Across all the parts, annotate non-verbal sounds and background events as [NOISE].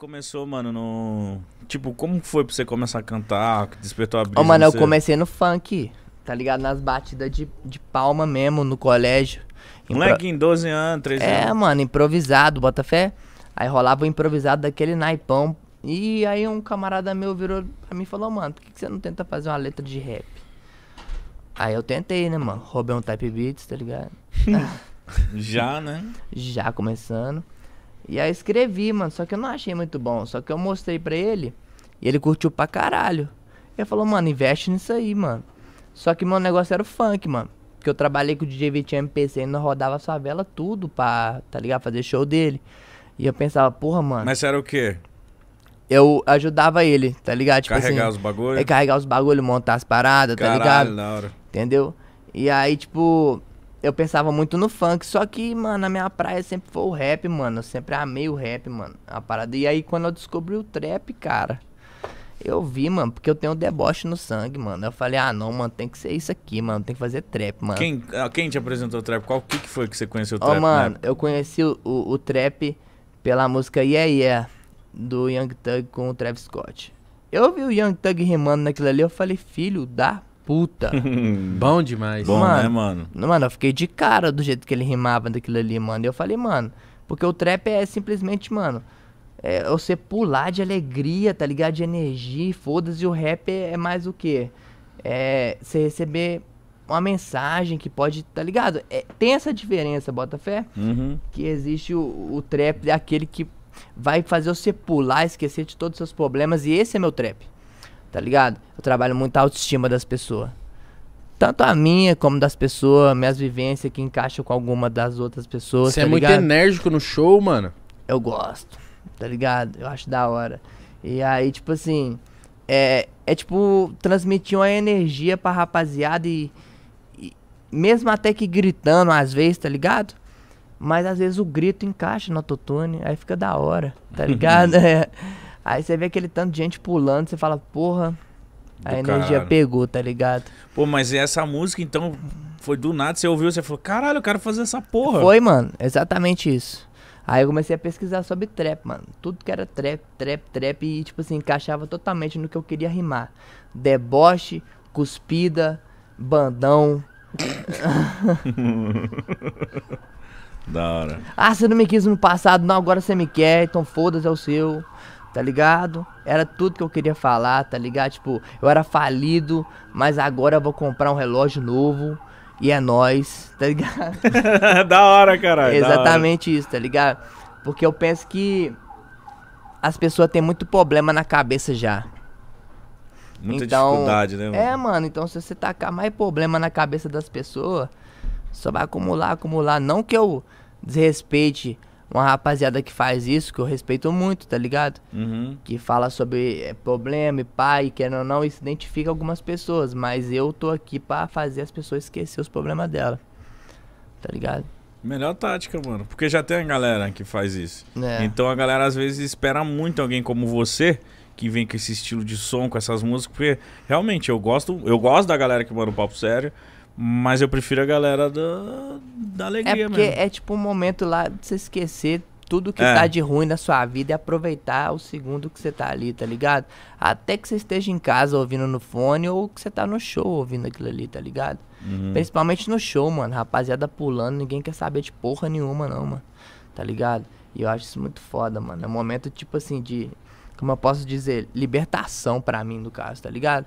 começou, mano, no. Tipo, como foi pra você começar a cantar? Que despertou a brisa? Ô, mano, eu comecei no funk, tá ligado? Nas batidas de, de palma mesmo, no colégio. Moleque em 12 anos, 13 é, anos. É, mano, improvisado, bota fé. Aí rolava o improvisado daquele naipão. E aí um camarada meu virou pra mim e falou, mano, por que, que você não tenta fazer uma letra de rap? Aí eu tentei, né, mano? Roubei um type beats, tá ligado? [LAUGHS] Já, né? Já começando. E aí escrevi, mano, só que eu não achei muito bom. Só que eu mostrei pra ele e ele curtiu pra caralho. Ele falou, mano, investe nisso aí, mano. Só que meu negócio era o funk, mano. Porque eu trabalhei com o DJ Vitinho MPC e nós rodava sua vela tudo pra, tá ligado? Fazer show dele. E eu pensava, porra, mano. Mas era o quê? Eu ajudava ele, tá ligado? Tipo carregar assim, os bagulhos? É, carregar os bagulhos, montar as paradas, tá Caralho, tá ligado? Na hora. Entendeu? E aí, tipo, eu pensava muito no funk, só que, mano, a minha praia sempre foi o rap, mano. Eu sempre amei o rap, mano. A parada. E aí, quando eu descobri o trap, cara, eu vi, mano, porque eu tenho um deboche no sangue, mano. Eu falei, ah, não, mano, tem que ser isso aqui, mano. Tem que fazer trap, mano. Quem, ah, quem te apresentou o trap? Qual que, que foi que você conheceu o oh, trap? Ô, mano, né? eu conheci o, o, o, trap pela música Yeah Yeah, do Young Thug com o Travis Scott. Eu vi o Young Thug rimando naquilo ali, eu falei, filho dá puta. [LAUGHS] Bom demais. Bom, né, mano, né, mano? Mano, eu fiquei de cara do jeito que ele rimava daquilo ali, mano. E eu falei, mano, porque o trap é simplesmente, mano, é você pular de alegria, tá ligado? De energia, foda-se. E o rap é, é, mais o quê? É você receber uma mensagem que pode, tá ligado? É, tem essa diferença, Botafé, uhum. que existe o, o trap, aquele que vai fazer você pular, esquecer de todos os seus problemas, e esse é meu trap tá ligado? Eu trabalho muito a autoestima das pessoas. Tanto a minha como das pessoas, minhas vivências que encaixam com alguma das outras pessoas. Você tá é ligado? muito enérgico no show, mano. Eu gosto, tá ligado? Eu acho da hora. E aí, tipo assim, é, é tipo transmitir uma energia pra rapaziada e, e mesmo até que gritando às vezes, tá ligado? Mas às vezes o grito encaixa no autotune, aí fica da hora, tá ligado? [LAUGHS] é. Aí você vê aquele tanto de gente pulando, você fala, porra, do a energia caralho. pegou, tá ligado? Pô, mas essa música então foi do nada, você ouviu, você falou, caralho, eu quero fazer essa porra. Foi, mano, exatamente isso. Aí eu comecei a pesquisar sobre trap, mano. Tudo que era trap, trap, trap, e tipo assim, encaixava totalmente no que eu queria rimar. Deboche, cuspida, bandão. [LAUGHS] da hora. Ah, você não me quis no passado, não, agora você me quer, então foda-se, é o seu tá ligado? Era tudo que eu queria falar, tá ligado? Tipo, eu era falido, mas agora eu vou comprar um relógio novo. E é nós, tá ligado? [LAUGHS] da hora, caralho. exatamente hora. isso, tá ligado? Porque eu penso que as pessoas têm muito problema na cabeça já. Muita então, dificuldade, né? É, mano? É, mano, então se você tacar mais problema na cabeça das pessoas, só vai acumular, acumular. Não que eu desrespeite uma rapaziada que faz isso, que eu respeito muito, tá ligado? Uhum. Que fala sobre é, problema e pai, querendo ou não, isso identifica algumas pessoas, mas eu tô aqui para fazer as pessoas esquecer os problemas dela. Tá ligado? Melhor tática, mano. Porque já tem a galera que faz isso. É. Então a galera às vezes espera muito alguém como você que vem com esse estilo de som, com essas músicas, porque realmente eu gosto, eu gosto da galera que manda um papo sério. Mas eu prefiro a galera da, da é alegria é porque mesmo. É tipo um momento lá de você esquecer tudo que é. tá de ruim na sua vida e aproveitar o segundo que você tá ali, tá ligado? Até que você esteja em casa ouvindo no fone ou que você tá no show ouvindo aquilo ali, tá ligado? Uhum. Principalmente no show, mano. Rapaziada pulando, ninguém quer saber de porra nenhuma, não, mano. Tá ligado? E eu acho isso muito foda, mano. É um momento, tipo assim, de. Como eu posso dizer? Libertação para mim, no caso, tá ligado?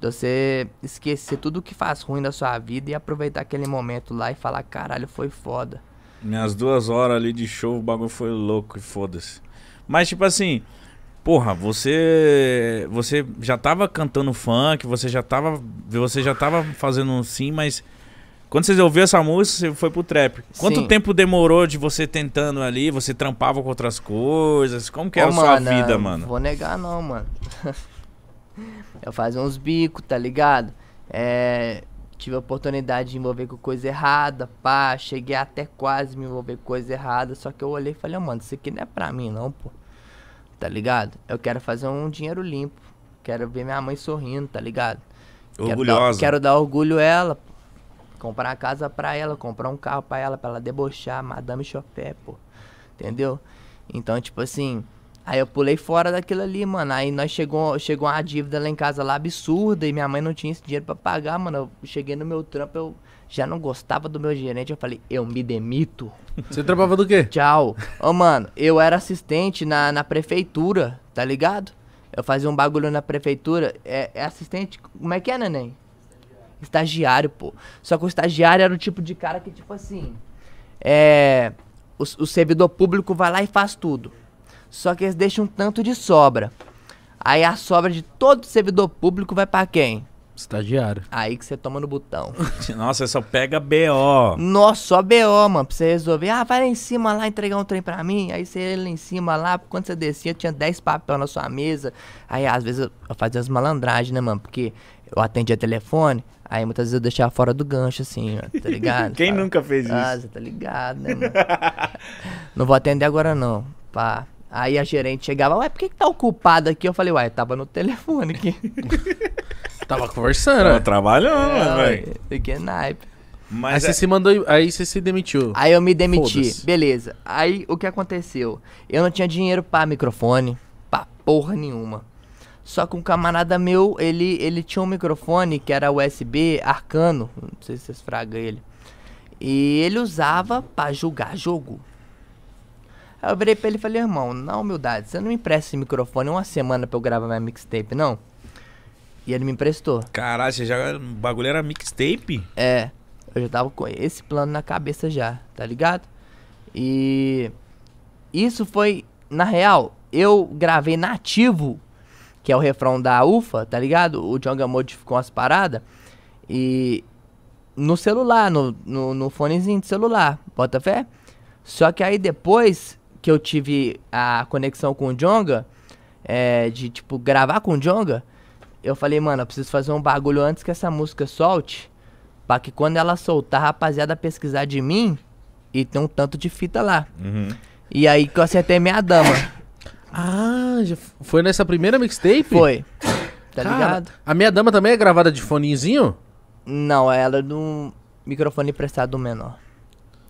Você esquecer tudo que faz ruim da sua vida e aproveitar aquele momento lá e falar, caralho, foi foda. Minhas duas horas ali de show, o bagulho foi louco e foda-se. Mas, tipo assim, porra, você você já tava cantando funk, você já tava, você já tava fazendo um sim, mas quando você ouviu essa música, você foi pro trap. Quanto sim. tempo demorou de você tentando ali, você trampava com outras coisas? Como que Ô, era mano, a sua vida, mano? Vou negar não, mano. [LAUGHS] Eu fazia uns bicos, tá ligado? É, tive a oportunidade de envolver com coisa errada, pá. Cheguei até quase me envolver com coisa errada. Só que eu olhei e falei, mano, isso aqui não é pra mim, não, pô. Tá ligado? Eu quero fazer um dinheiro limpo. Quero ver minha mãe sorrindo, tá ligado? Orgulhosa. Quero dar, quero dar orgulho a ela, Comprar uma casa pra ela, comprar um carro pra ela, pra ela debochar, Madame Chopé, pô. Entendeu? Então, tipo assim, Aí eu pulei fora daquilo ali, mano. Aí nós chegou, chegou uma dívida lá em casa lá absurda e minha mãe não tinha esse dinheiro para pagar, mano. Eu cheguei no meu trampo, eu já não gostava do meu gerente. Eu falei, eu me demito. Você trampava do quê? Tchau. Ô, oh, mano, eu era assistente na, na prefeitura, tá ligado? Eu fazia um bagulho na prefeitura. É, é assistente. Como é que é, neném? Estagiário, pô. Só que o estagiário era o tipo de cara que, tipo assim. É. O, o servidor público vai lá e faz tudo. Só que eles deixam um tanto de sobra. Aí a sobra de todo servidor público vai para quem? Estagiário. Aí que você toma no botão. [LAUGHS] Nossa, só pega BO. Nossa, só BO, mano. Pra você resolver. Ah, vai lá em cima lá entregar um trem pra mim. Aí você ia lá em cima lá. Quando você descia, tinha 10 papel na sua mesa. Aí às vezes eu fazia as malandragens, né, mano? Porque eu atendia telefone. Aí muitas vezes eu deixava fora do gancho, assim, ó, tá ligado? [LAUGHS] Quem Fala, nunca fez ah, isso? Ah, você tá ligado, né, mano? [LAUGHS] não vou atender agora não. Pá. Aí a gerente chegava, ué, por que, que tá ocupada aqui? Eu falei, ué, tava no telefone aqui. [LAUGHS] tava conversando. Tava é. trabalhando, é, velho. Fiquei naipe. Mas aí você é... se mandou, aí você se demitiu. Aí eu me demiti, beleza. Aí o que aconteceu? Eu não tinha dinheiro para microfone, pra porra nenhuma. Só que um camarada meu, ele, ele tinha um microfone que era USB arcano, não sei se vocês fragam ele. E ele usava para julgar jogo eu virei pra ele e falei, irmão, na humildade, você não me empresta esse microfone uma semana pra eu gravar minha mixtape, não? E ele me emprestou. Caralho, você já. O bagulho era mixtape? É. Eu já tava com esse plano na cabeça já, tá ligado? E. Isso foi, na real, eu gravei nativo, que é o refrão da UFA, tá ligado? O Jonga modificou umas paradas. E. No celular, no, no, no fonezinho de celular, bota fé? Só que aí depois que eu tive a conexão com o Jonga, é, de tipo gravar com o Jonga, eu falei, mano, eu preciso fazer um bagulho antes que essa música solte, para que quando ela soltar, a rapaziada pesquisar de mim e tem um tanto de fita lá. Uhum. E aí que eu acertei minha dama. [COUGHS] Ah, foi nessa primeira mixtape? Foi. Tá Cara, ligado? A minha dama também é gravada de fonezinho? Não, ela é do microfone emprestado menor.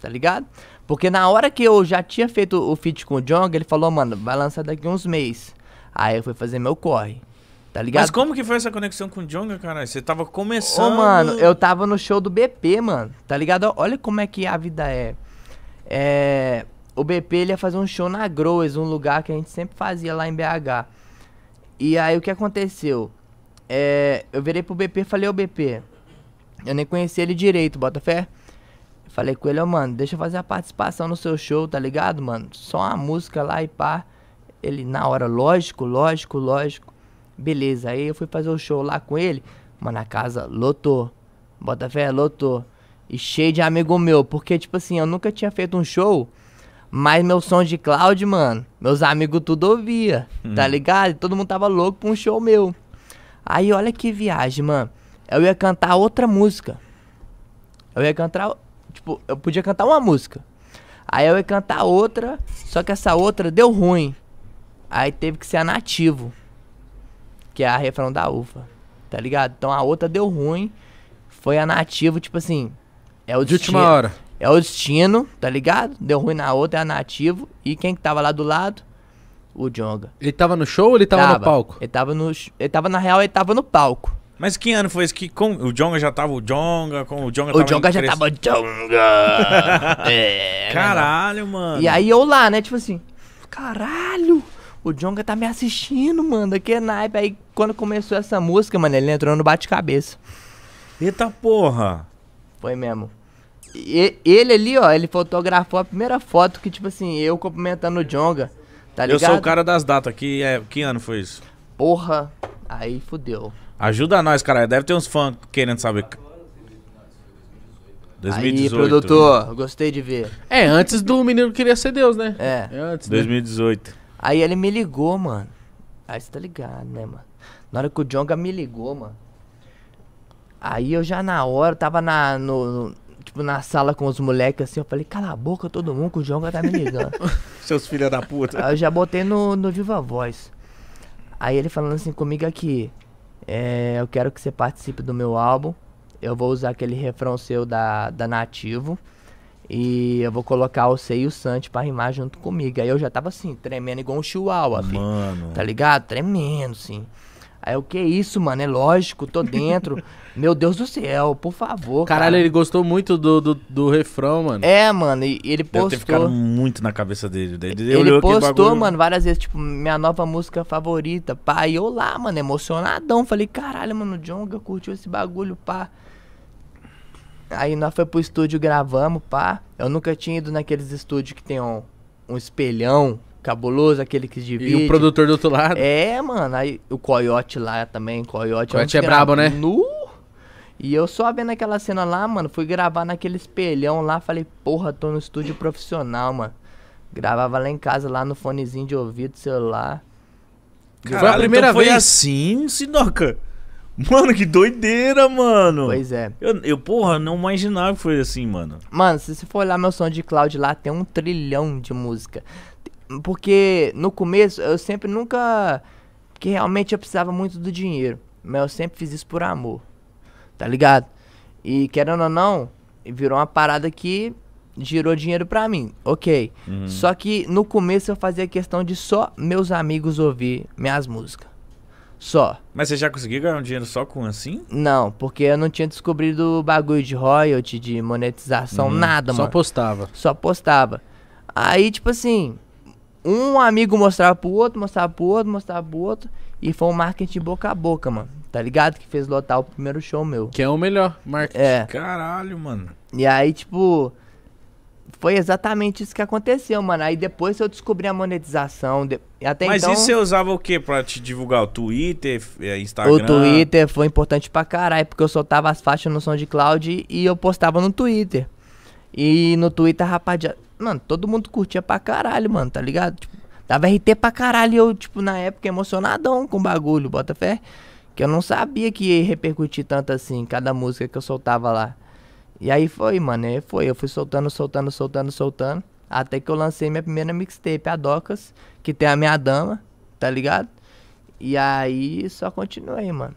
Tá ligado? Porque na hora que eu já tinha feito o feat com o Jong, ele falou, mano, vai lançar daqui uns meses. Aí eu fui fazer meu corre. Tá ligado? Mas como que foi essa conexão com o Jong, caralho? Você tava começando. Ô, mano, eu tava no show do BP, mano. Tá ligado? Olha como é que a vida é. É. O BP ele ia fazer um show na Groes, um lugar que a gente sempre fazia lá em BH. E aí o que aconteceu? É, eu virei pro BP e falei, ô BP, eu nem conheci ele direito, Botafé. Falei com ele, ó, oh, mano, deixa eu fazer a participação no seu show, tá ligado, mano? Só uma música lá e pá. Ele, na hora, lógico, lógico, lógico. Beleza, aí eu fui fazer o show lá com ele. Mano, a casa lotou. bota fé, lotou. E cheio de amigo meu. Porque, tipo assim, eu nunca tinha feito um show. Mas meu som de cloud, mano, meus amigos tudo ouvia, tá hum. tá ligado? E todo mundo tava louco pra um show meu. Aí olha que viagem, mano. Eu ia cantar outra música. Eu ia cantar, Tipo, eu podia cantar uma música. Aí eu ia cantar outra, só que essa outra deu ruim. Aí teve que ser a nativo. Que é a refrão da Ufa Tá ligado? Então a outra deu ruim. Foi a nativo, tipo assim. É o De última hora. É o destino, tá ligado? Deu ruim na outra, é a nativo. E quem que tava lá do lado? O Jonga. Ele tava no show ou ele tava, tava, no palco? Ele tava no. Ele tava, na real, ele tava no palco. Mas que ano foi esse que com, o Jonga já tava o Jonga, com o Jonga O Jonga já tava Jonga. [LAUGHS] é, caralho, mano. E aí eu lá, né, tipo assim, caralho. O Jonga tá me assistindo, mano. Daqui é naipe. Aí quando começou essa música, mano, ele entrou no bate-cabeça. Eita porra! Foi mesmo. E, ele ali, ó, ele fotografou a primeira foto que, tipo assim, eu cumprimentando o Jonga. Tá ligado? Eu sou o cara das datas. aqui. é, que ano foi isso? Porra, aí fudeu. Ajuda nós, cara. Deve ter uns fãs querendo saber. 2018. Aí, produtor, né? gostei de ver. É, antes do menino queria ser Deus, né? É. é antes, 2018. Né? Aí ele me ligou, mano. Aí você tá ligado, né, mano? Na hora que o Jonga me ligou, mano. Aí eu já na hora, tava na, no, no tipo, na sala com os moleques assim, eu falei, cala a boca todo mundo que o Jonga tá me ligando. [LAUGHS] Seus filha da puta. Aí eu já botei no, no Viva Voz. Aí ele falando assim comigo aqui, é, eu quero que você participe do meu álbum. Eu vou usar aquele refrão seu da, da Nativo. E eu vou colocar o Sei e o Santi pra rimar junto comigo. Aí eu já tava assim, tremendo igual um chihuahua, filho. Assim. Tá ligado? Tremendo, sim. Aí eu, que isso, mano? É lógico, tô dentro. [LAUGHS] Meu Deus do céu, por favor. Caralho, cara. ele gostou muito do, do, do, refrão, mano. É, mano, e ele postou. Deve ter ficado muito na cabeça dele. Ele, ele postou, mano, várias vezes, tipo, minha nova música favorita, pá. E eu lá, mano, emocionadão. Falei, caralho, mano, o Jonga curtiu esse bagulho, pá. Aí nós foi pro estúdio, gravamos, pá. Eu nunca tinha ido naqueles estúdios que tem um, um espelhão cabuloso, aquele que divide. E o produtor do outro lado. É, mano. Aí o Coyote lá também, Coyote. Coyote é brabo, né? No... E eu só vendo aquela cena lá, mano, fui gravar naquele espelhão lá, falei, porra, tô no estúdio profissional, mano. Gravava lá em casa, lá no fonezinho de ouvido, celular. Caralho, foi a então primeira então vez. assim, Sinoca. Mano, que doideira, mano. Pois é. Eu, eu, porra, não imaginava que foi assim, mano. Mano, se você for olhar meu som de cloud lá, tem um trilhão de música. Porque no começo eu sempre nunca. Porque realmente eu precisava muito do dinheiro. Mas eu sempre fiz isso por amor. Tá ligado? E querendo ou não, virou uma parada que girou dinheiro pra mim. Ok. Uhum. Só que no começo eu fazia questão de só meus amigos ouvir minhas músicas. Só. Mas você já conseguiu ganhar um dinheiro só com assim? Não, porque eu não tinha descobrido o bagulho de royalty, de monetização, uhum. nada, só mano. Só postava. Só postava. Aí, tipo assim, um amigo mostrava pro outro, mostrava pro outro, mostrava pro outro. E foi um marketing boca a boca, mano. Tá ligado? Que fez lotar o primeiro show meu. Que é o melhor marketing. É. Caralho, mano. E aí, tipo. Foi exatamente isso que aconteceu, mano. Aí depois eu descobri a monetização. De... Até Mas então... você usava o que pra te divulgar? O Twitter, eh, Instagram? O Twitter foi importante pra caralho, porque eu soltava as faixas no SoundCloud e eu postava no Twitter. E no Twitter, rapaziada, Mano, todo mundo curtia pra caralho, mano, tá ligado? Tipo, dava RT pra caralho e eu, tipo, na época emocionadão com o bagulho, bota fé. Que eu não sabia que ia repercutir tanto assim, cada música que eu soltava lá. E aí foi, mano, aí foi. Eu fui soltando, soltando, soltando, soltando. Até que eu lancei minha primeira mixtape, a Docas, que tem a minha dama, tá ligado? E aí só continuei, mano.